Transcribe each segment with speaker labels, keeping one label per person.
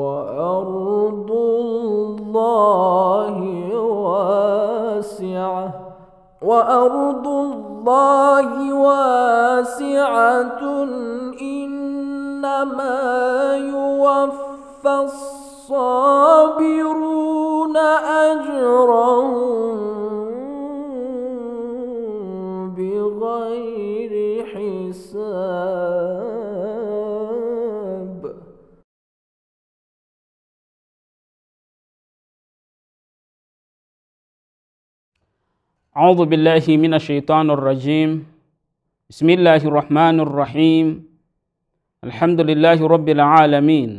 Speaker 1: وأرض الله واسعة وأرض الله واسعة إنما يوفى الصابرون أجرهم أعوذ بالله من الشيطان الرجيم بسم الله الرحمن الرحيم الحمد لله رب العالمين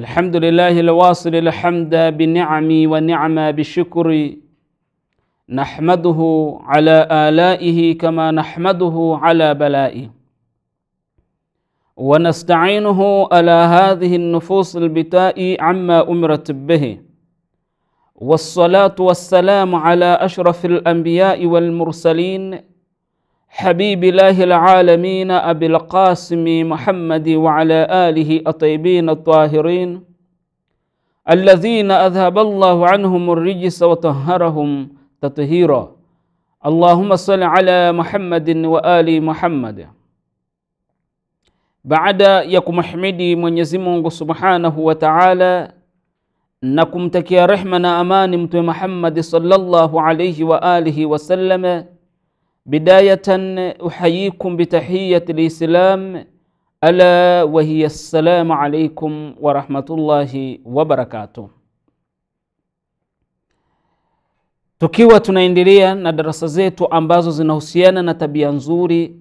Speaker 1: الحمد لله الواصل الحمد بنعمي ونعمة بالشكر نحمده على آلائه كما نحمده على بلائه ونستعينه على هذه النفوس البتاء عما أمرت به والصلاة والسلام على أشرف الأنبياء والمرسلين حبيب الله العالمين أبي القاسم محمد وعلى آله الطيبين الطاهرين الذين أذهب الله عنهم الرجس وطهرهم تطهيرا اللهم صل على محمد وآل محمد بعد يقوم حمدي من يزمون سبحانه وتعالى na kumtakia rehma na amani Mtume Muhammad sallallahu alayhi wa alihi wasallam. Bidayatan uhayikum bitahiyati lislam ala wa hiya assalamu alaykum wa rahmatullahi wa barakatuh. Tukiwa tunaendelea na darasa zetu ambazo zinahusiana na tabia nzuri,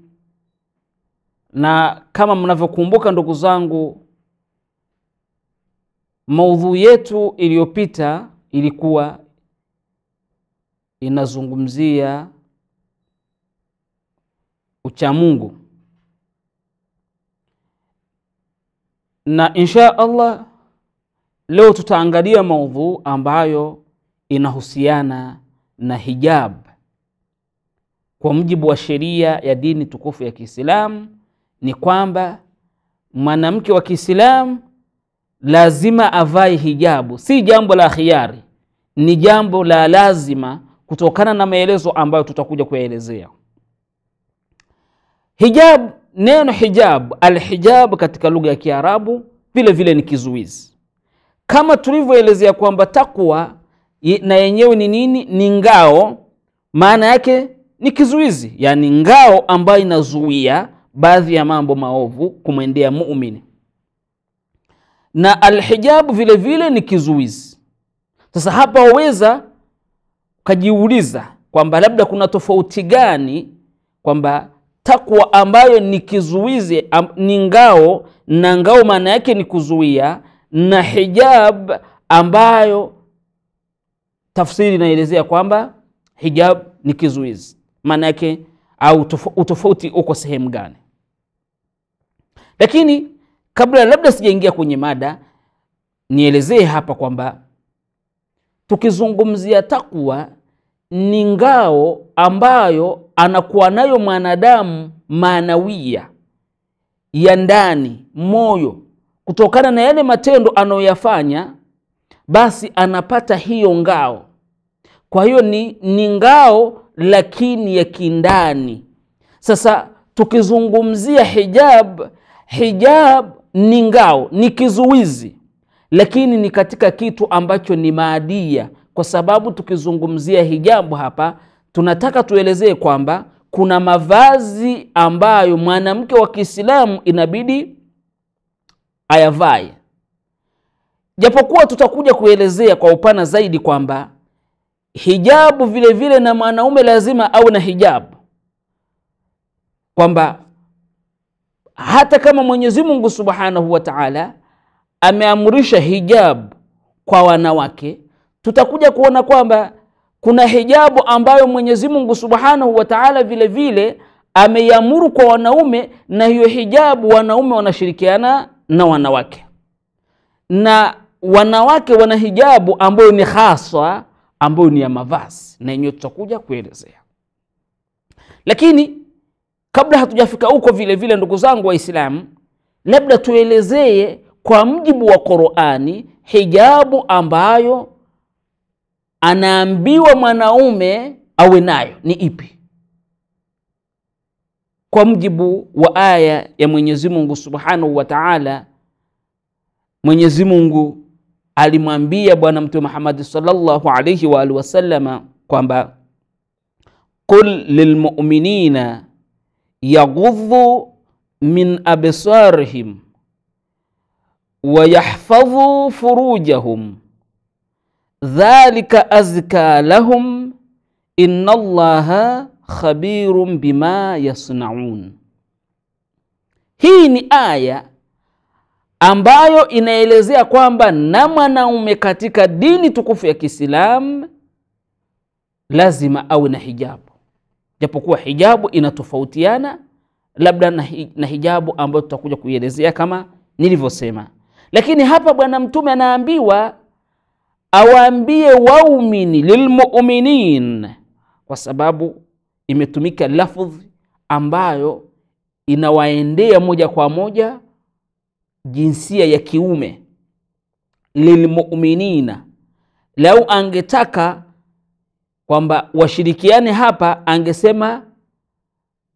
Speaker 1: na kama mnavyokumbuka ndugu zangu Maudhui yetu iliyopita ilikuwa inazungumzia uchamungu na insha Allah leo tutaangalia maudhu ambayo inahusiana na hijab kwa mujibu wa sheria ya dini tukufu ya Kiislamu, ni kwamba mwanamke wa Kiislamu lazima avae hijabu, si jambo la khiari, ni jambo la lazima kutokana na maelezo ambayo tutakuja kuyaelezea. Hijab, neno hijab, alhijab katika lugha ya Kiarabu vile vile ni kizuizi, kama tulivyoelezea kwamba takwa na yenyewe ni nini? Ni ngao, maana yake ni kizuizi, yani ngao ambayo inazuia baadhi ya mambo maovu kumwendea muumini na alhijabu vile vile ni kizuizi. Sasa hapa waweza ukajiuliza kwamba labda kuna tofauti gani kwamba takwa ambayo ni kizuizi am, ni ngao na ngao maana yake ni kuzuia, na hijab ambayo tafsiri inaelezea kwamba hijab ni kizuizi maana yake, au utofauti uko sehemu gani? Lakini Kabla labda sijaingia kwenye mada, nielezee hapa kwamba tukizungumzia takwa ni ngao ambayo anakuwa nayo mwanadamu maanawia ya ndani moyo, kutokana na yale matendo anayoyafanya, basi anapata hiyo ngao. Kwa hiyo ni, ni ngao lakini ya kindani. Sasa tukizungumzia hijab, hijab ni ngao, ni kizuizi, lakini ni katika kitu ambacho ni maadia, kwa sababu tukizungumzia hijabu hapa tunataka tuelezee kwamba kuna mavazi ambayo mwanamke wa Kiislamu inabidi ayavae, japokuwa tutakuja kuelezea kwa upana zaidi kwamba hijabu vilevile vile na mwanaume lazima awe na hijabu, kwamba hata kama Mwenyezi Mungu Subhanahu wa Ta'ala ameamrisha hijab kwa wanawake, tutakuja kuona kwamba kuna hijabu ambayo Mwenyezi Mungu Subhanahu wa Ta'ala vile vile ameiamuru kwa wanaume, na hiyo hijabu wanaume wanashirikiana na wanawake, na wanawake wana hijabu ambayo ni hasa ambayo ni ya mavazi na yenyewe tutakuja kuelezea, lakini Kabla hatujafika huko, vile vile, ndugu zangu Waislamu, labda tuelezee kwa mjibu wa Qur'ani hijabu ambayo anaambiwa mwanaume awe nayo ni ipi, kwa mjibu wa aya ya Mwenyezi Mungu Subhanahu wa Ta'ala. Mwenyezi Mungu alimwambia Bwana Mtume Muhammad sallallahu alayhi wa alihi wasallama kwamba qul lilmu'minina yaghudhu min absarihim wa yahfadhu furujahum dhalika azka lahum allaha khabirun bima yasnaun. Hii ni aya ambayo inaelezea kwamba na mwanaume katika dini tukufu ya Kiislamu lazima awe na hijab japokuwa hijabu inatofautiana labda na hijabu ambayo tutakuja kuielezea kama nilivyosema. Lakini hapa Bwana Mtume anaambiwa awaambie waumini, lilmuminin, kwa sababu imetumika lafdhi ambayo inawaendea moja kwa moja jinsia ya kiume, lilmuminina. Lau angetaka kwamba washirikiane hapa, angesema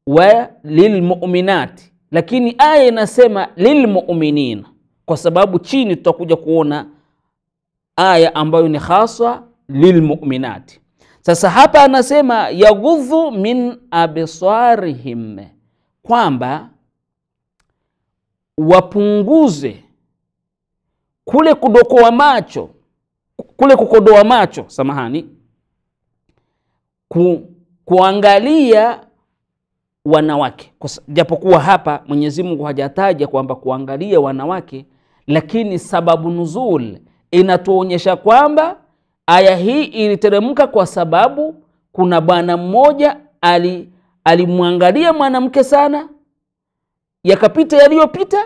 Speaker 1: wa lilmuminati, lakini aya inasema lilmuminin kwa sababu chini tutakuja kuona aya ambayo ni haswa lilmuminati. Sasa hapa anasema yaghudhu min absarihim, kwamba wapunguze kule kudokoa macho, kule kukodoa macho, samahani ku, kuangalia wanawake, japokuwa hapa Mwenyezi Mungu hajataja kwamba kuangalia wanawake, lakini sababu nuzul inatuonyesha kwamba aya hii iliteremka kwa sababu kuna bwana mmoja ali alimwangalia mwanamke sana, yakapita yaliyopita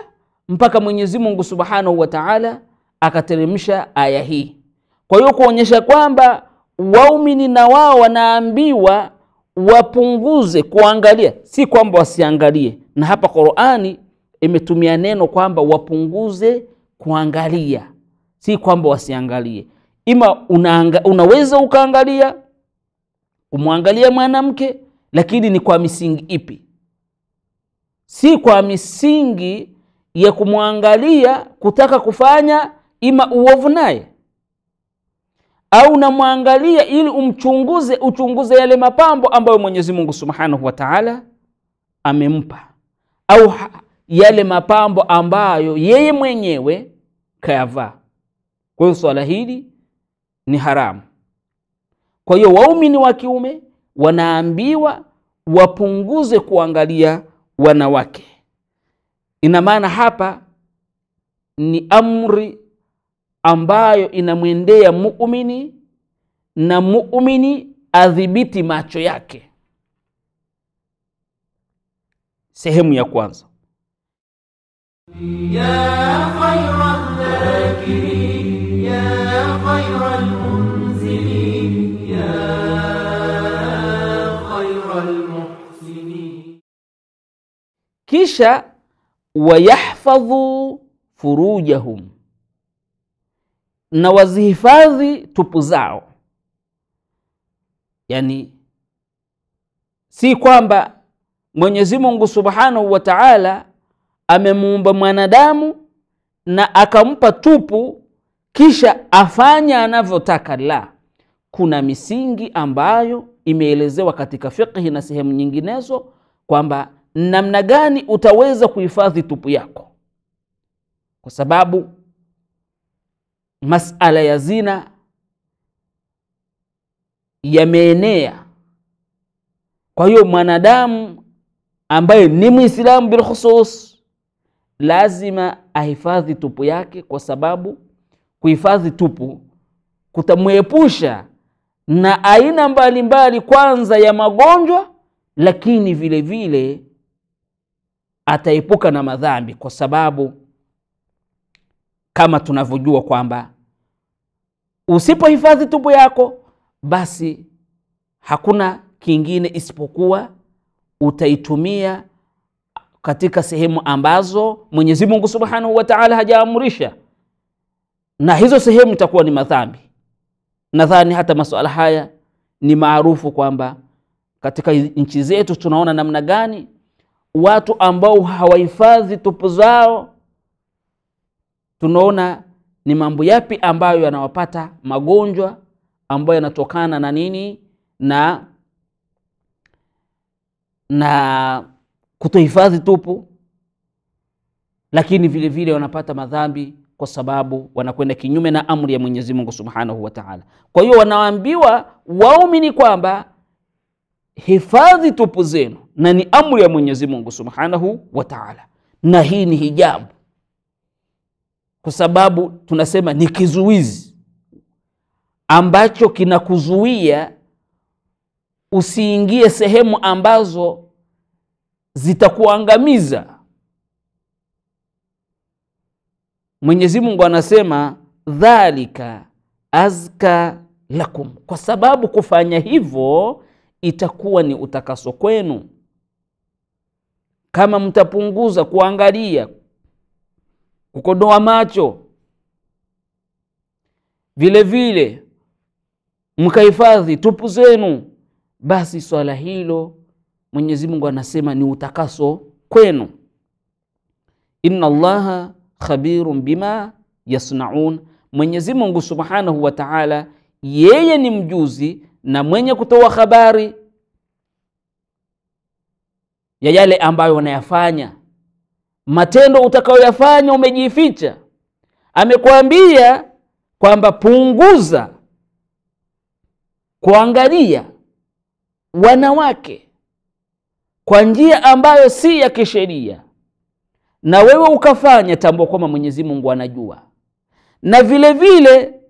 Speaker 1: mpaka Mwenyezi Mungu Subhanahu wa Ta'ala akateremsha aya hii. Kwa hiyo kuonyesha kwamba waumini na wao wanaambiwa wapunguze kuangalia, si kwamba wasiangalie. Na hapa Qur'ani imetumia neno kwamba wapunguze kuangalia, si kwamba wasiangalie. Ima unaanga, unaweza ukaangalia umwangalia mwanamke, lakini ni kwa misingi ipi? Si kwa misingi ya kumwangalia kutaka kufanya ima uovu naye au namwangalia ili umchunguze, uchunguze yale mapambo ambayo Mwenyezi Mungu Subhanahu wa Ta'ala amempa au ha, yale mapambo ambayo yeye mwenyewe kayavaa. Kwa hiyo swala hili ni haramu. Kwa hiyo waumini wa kiume wanaambiwa wapunguze kuangalia wanawake. Ina maana hapa ni amri ambayo inamwendea muumini na muumini adhibiti macho yake. Sehemu ya kwanza ya kisha wayahfadhu furujahum na wazihifadhi tupu zao. Yani si kwamba Mwenyezi Mungu Subhanahu wa Ta'ala amemuumba mwanadamu na akampa tupu kisha afanya anavyotaka. La, kuna misingi ambayo imeelezewa katika fiqhi na sehemu nyinginezo kwamba namna gani utaweza kuhifadhi tupu yako, kwa sababu masala ya zina yameenea. Kwa hiyo mwanadamu ambaye ni Muislamu bilkhusus lazima ahifadhi tupu yake, kwa sababu kuhifadhi tupu kutamwepusha na aina mbalimbali mbali, kwanza ya magonjwa, lakini vile vile ataepuka na madhambi, kwa sababu kama tunavyojua kwamba Usipohifadhi tumbo yako, basi hakuna kingine isipokuwa utaitumia katika sehemu ambazo Mwenyezi Mungu Subhanahu wa Ta'ala hajaamurisha, na hizo sehemu itakuwa ni madhambi. Nadhani hata masuala haya ni maarufu kwamba katika nchi zetu tunaona namna gani watu ambao hawahifadhi tupu zao, tunaona ni mambo yapi ambayo yanawapata magonjwa ambayo yanatokana na nini na na kutohifadhi tupu lakini vile vile wanapata madhambi kwa sababu wanakwenda kinyume na amri ya Mwenyezi Mungu Subhanahu wa Ta'ala. Kwa hiyo wanaambiwa waumini kwamba hifadhi tupu zenu, na ni amri ya Mwenyezi Mungu Subhanahu wa Ta'ala, na hii ni hijabu kwa sababu tunasema ni kizuizi ambacho kinakuzuia usiingie sehemu ambazo zitakuangamiza. Mwenyezi Mungu anasema dhalika azka lakum, kwa sababu kufanya hivyo itakuwa ni utakaso kwenu. Kama mtapunguza kuangalia kukodoa macho, vile vile mkahifadhi tupu zenu, basi swala hilo Mwenyezi Mungu anasema ni utakaso kwenu. Inna Allaha khabirun bima yasnaun, Mwenyezi Mungu subhanahu wa taala yeye ni mjuzi na mwenye kutoa habari ya yale ambayo wanayafanya matendo utakayoyafanya umejificha. Amekuambia kwamba punguza kuangalia wanawake kwa njia ambayo si ya kisheria, na wewe ukafanya, tambua kwamba Mwenyezi Mungu anajua, na vile vile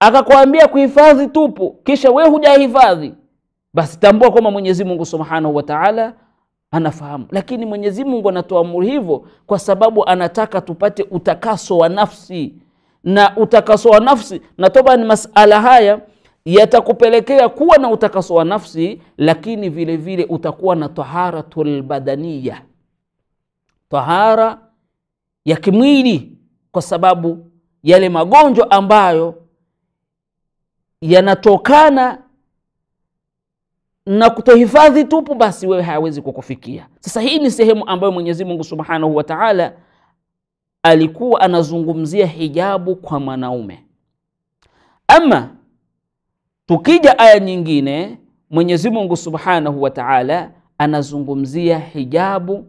Speaker 1: akakwambia kuhifadhi tupu, kisha wewe hujahifadhi, basi tambua kwamba Mwenyezi Mungu Subhanahu wa Ta'ala anafahamu, lakini Mwenyezi Mungu amuru hivyo kwa sababu anataka tupate utakaso wa nafsi, na utakaso wa nafsi na toba ni masala haya yatakupelekea kuwa na utakaso wa nafsi, lakini vile vile utakuwa na taharatul tahara ya kimwili, kwa sababu yale magonjwa ambayo yanatokana na kutohifadhi tupu, basi wewe hayawezi kukufikia. Sasa hii ni sehemu ambayo Mwenyezi Mungu Subhanahu wa Ta'ala alikuwa anazungumzia hijabu kwa mwanaume. Ama tukija aya nyingine, Mwenyezi Mungu Subhanahu wa Ta'ala anazungumzia hijabu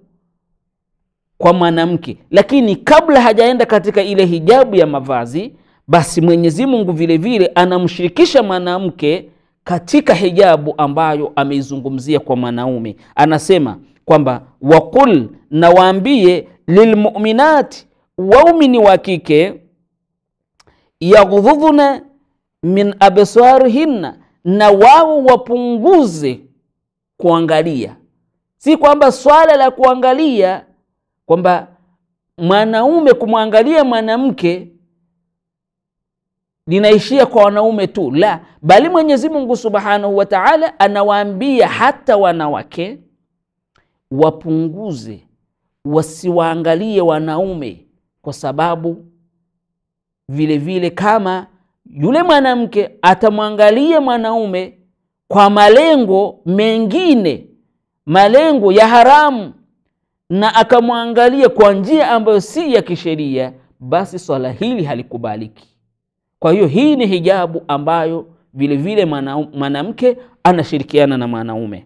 Speaker 1: kwa mwanamke, lakini kabla hajaenda katika ile hijabu ya mavazi, basi Mwenyezi Mungu vile vile anamshirikisha mwanamke katika hijabu ambayo ameizungumzia kwa mwanaume, anasema kwamba waqul, na waambie lilmuminati, waumini wa kike, yaghdhudhna min absarihinna, na wao wapunguze kuangalia. Si kwamba swala la kuangalia kwamba mwanaume kumwangalia mwanamke linaishia kwa wanaume tu, la bali Mwenyezi Mungu Subhanahu wa Ta'ala anawaambia hata wanawake wapunguze, wasiwaangalie wanaume, kwa sababu vile vile kama yule mwanamke atamwangalia mwanaume kwa malengo mengine, malengo ya haramu, na akamwangalia kwa njia ambayo si ya kisheria, basi swala hili halikubaliki. Kwa hiyo hii ni hijabu ambayo vilevile mwanamke anashirikiana na mwanaume.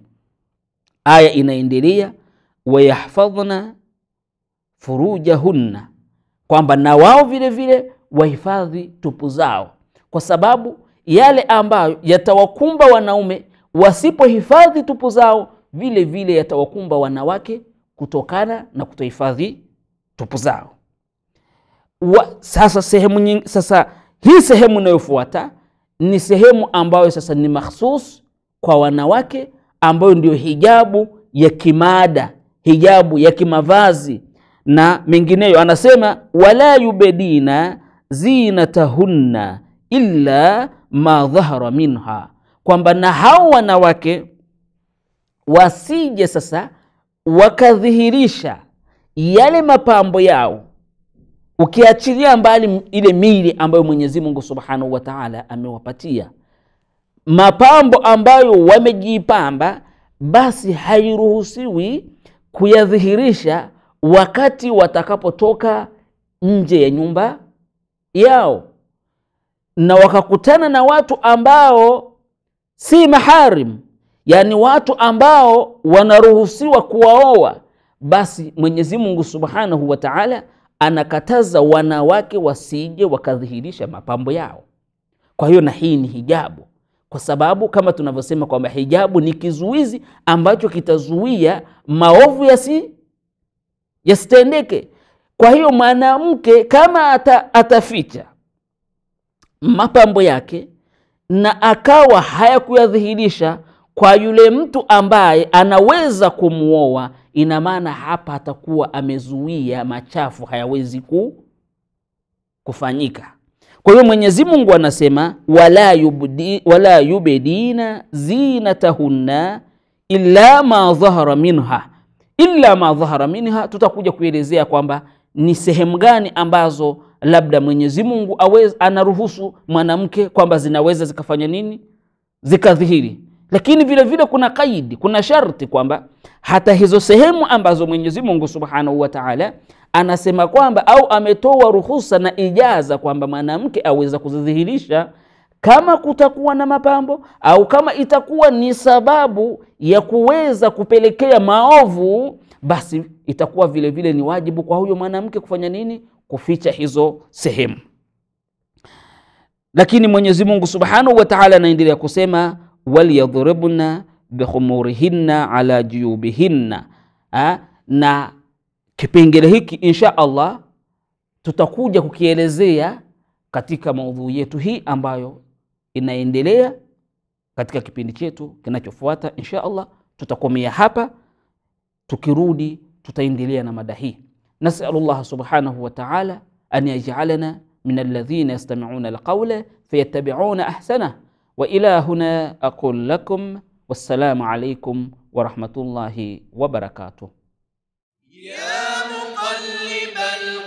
Speaker 1: Aya inaendelea wayahfadhna furujahunna, kwamba na wao vilevile wahifadhi tupu zao, kwa sababu yale ambayo yatawakumba wanaume wasipohifadhi tupu zao vile vile yatawakumba wanawake kutokana na kutohifadhi tupu zao. Wa, sasa sehemu nyingi, sasa hii sehemu inayofuata ni sehemu ambayo sasa ni mahsus kwa wanawake, ambayo ndio hijabu ya kimaada, hijabu ya kimavazi na mengineyo. Anasema wala yubedina zinatahunna illa ma dhahara minha, kwamba na hao wanawake wasije sasa wakadhihirisha yale mapambo yao ukiachilia mbali ile mili ambayo Mwenyezi Mungu Subhanahu wa Ta'ala amewapatia, mapambo ambayo wamejipamba, basi hairuhusiwi kuyadhihirisha wakati watakapotoka nje ya nyumba yao na wakakutana na watu ambao si maharim, yani watu ambao wanaruhusiwa kuwaoa, basi Mwenyezi Mungu Subhanahu wa Ta'ala anakataza wanawake wasije wakadhihirisha mapambo yao. Kwa hiyo na hii ni hijabu, kwa sababu kama tunavyosema kwamba hijabu ni kizuizi ambacho kitazuia maovu yasi yasitendeke. Kwa hiyo mwanamke kama ata, ataficha mapambo yake na akawa hayakuyadhihirisha kwa yule mtu ambaye anaweza kumwoa ina maana hapa atakuwa amezuia machafu hayawezi ku, kufanyika. Kwa hiyo Mwenyezi Mungu anasema wala, yubdi, wala yubdina zinatahunna illa ma dhahara minha, illa ma dhahara minha. Tutakuja kuelezea kwamba ni sehemu gani ambazo labda Mwenyezi Mungu awez, anaruhusu mwanamke kwamba zinaweza zikafanya nini, zikadhihiri lakini vile vile kuna kaidi, kuna sharti kwamba hata hizo sehemu ambazo Mwenyezi Mungu Subhanahu wa Ta'ala anasema kwamba au ametoa ruhusa na ijaza kwamba mwanamke aweza kuzidhihirisha kama kutakuwa na mapambo au kama itakuwa ni sababu ya kuweza kupelekea maovu, basi itakuwa vile vile ni wajibu kwa huyo mwanamke kufanya nini? Kuficha hizo sehemu. Lakini Mwenyezi Mungu Subhanahu wa Ta'ala anaendelea kusema walyadhribna bikhumurihinna ala juyubihinna. Na kipengele hiki insha Allah tutakuja kukielezea katika maudhui yetu hii ambayo inaendelea katika kipindi chetu kinachofuata insha Allah. Tutakomea hapa, tukirudi tutaendelea na mada hii. Nasalullah subhanahu wa ta'ala an yaj'alana min alladhina yastami'una alqawla fayattabi'una ahsanah وإلى هنا أقول لكم والسلام عليكم ورحمة الله وبركاته يا مقلب القلوب